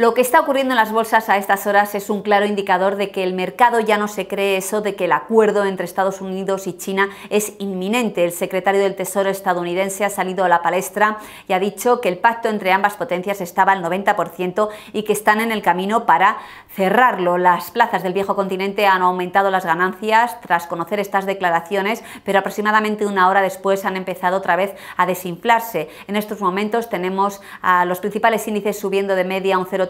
Lo que está ocurriendo en las bolsas a estas horas es un claro indicador de que el mercado ya no se cree eso de que el acuerdo entre Estados Unidos y China es inminente. El secretario del Tesoro estadounidense ha salido a la palestra y ha dicho que el pacto entre ambas potencias estaba al 90% y que están en el camino para cerrarlo. Las plazas del viejo continente han aumentado las ganancias tras conocer estas declaraciones, pero aproximadamente una hora después han empezado otra vez a desinflarse. En estos momentos tenemos a los principales índices subiendo de media un 0,3%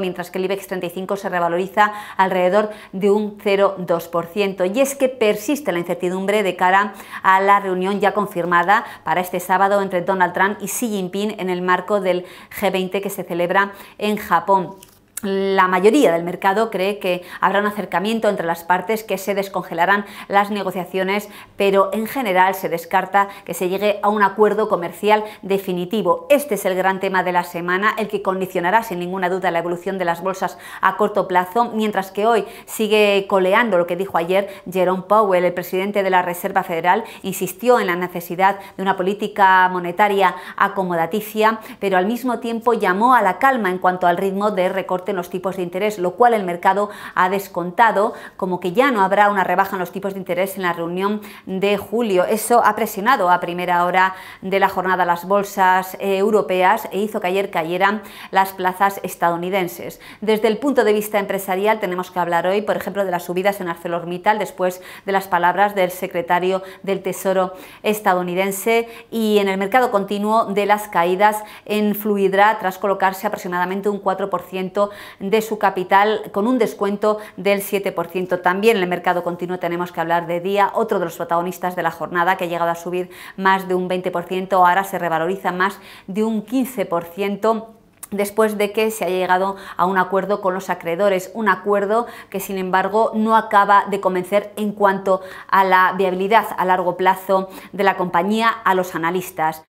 mientras que el IBEX 35 se revaloriza alrededor de un 0,2%. Y es que persiste la incertidumbre de cara a la reunión ya confirmada para este sábado entre Donald Trump y Xi Jinping en el marco del G20 que se celebra en Japón la mayoría del mercado cree que habrá un acercamiento entre las partes, que se descongelarán las negociaciones, pero en general se descarta que se llegue a un acuerdo comercial definitivo. Este es el gran tema de la semana, el que condicionará sin ninguna duda la evolución de las bolsas a corto plazo, mientras que hoy sigue coleando lo que dijo ayer Jerome Powell, el presidente de la Reserva Federal, insistió en la necesidad de una política monetaria acomodaticia, pero al mismo tiempo llamó a la calma en cuanto al ritmo de recorte en los tipos de interés, lo cual el mercado ha descontado como que ya no habrá una rebaja en los tipos de interés en la reunión de julio. Eso ha presionado a primera hora de la jornada las bolsas eh, europeas e hizo que ayer cayeran las plazas estadounidenses. Desde el punto de vista empresarial tenemos que hablar hoy, por ejemplo, de las subidas en ArcelorMittal después de las palabras del secretario del Tesoro estadounidense y en el mercado continuo de las caídas en Fluidra tras colocarse aproximadamente un 4% de su capital con un descuento del 7%. También en el mercado continuo tenemos que hablar de día, otro de los protagonistas de la jornada que ha llegado a subir más de un 20%, ahora se revaloriza más de un 15% después de que se haya llegado a un acuerdo con los acreedores, un acuerdo que sin embargo no acaba de convencer en cuanto a la viabilidad a largo plazo de la compañía a los analistas.